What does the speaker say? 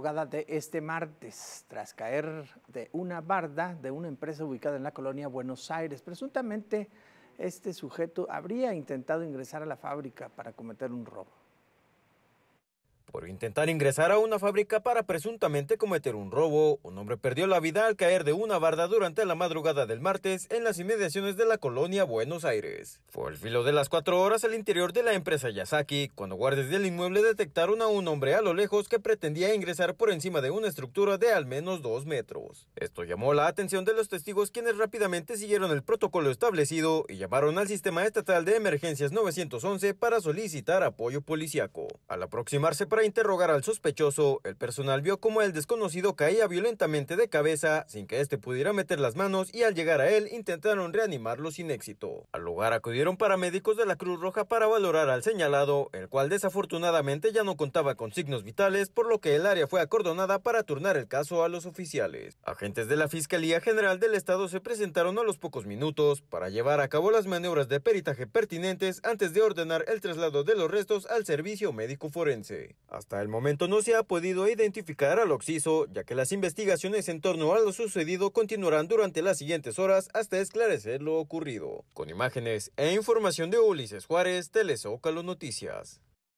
de este martes, tras caer de una barda de una empresa ubicada en la colonia Buenos Aires. Presuntamente, este sujeto habría intentado ingresar a la fábrica para cometer un robo por intentar ingresar a una fábrica para presuntamente cometer un robo. Un hombre perdió la vida al caer de una barda durante la madrugada del martes en las inmediaciones de la colonia Buenos Aires. Fue el filo de las cuatro horas al interior de la empresa Yasaki, cuando guardias del inmueble detectaron a un hombre a lo lejos que pretendía ingresar por encima de una estructura de al menos dos metros. Esto llamó la atención de los testigos quienes rápidamente siguieron el protocolo establecido y llamaron al Sistema Estatal de Emergencias 911 para solicitar apoyo policiaco. Al aproximarse interrogar al sospechoso, el personal vio cómo el desconocido caía violentamente de cabeza sin que éste pudiera meter las manos y al llegar a él intentaron reanimarlo sin éxito. Al lugar acudieron paramédicos de la Cruz Roja para valorar al señalado, el cual desafortunadamente ya no contaba con signos vitales, por lo que el área fue acordonada para turnar el caso a los oficiales. Agentes de la Fiscalía General del Estado se presentaron a los pocos minutos para llevar a cabo las maniobras de peritaje pertinentes antes de ordenar el traslado de los restos al servicio médico forense. Hasta el momento no se ha podido identificar al occiso, ya que las investigaciones en torno a lo sucedido continuarán durante las siguientes horas hasta esclarecer lo ocurrido. Con imágenes e información de Ulises Juárez, Telezócalo Noticias.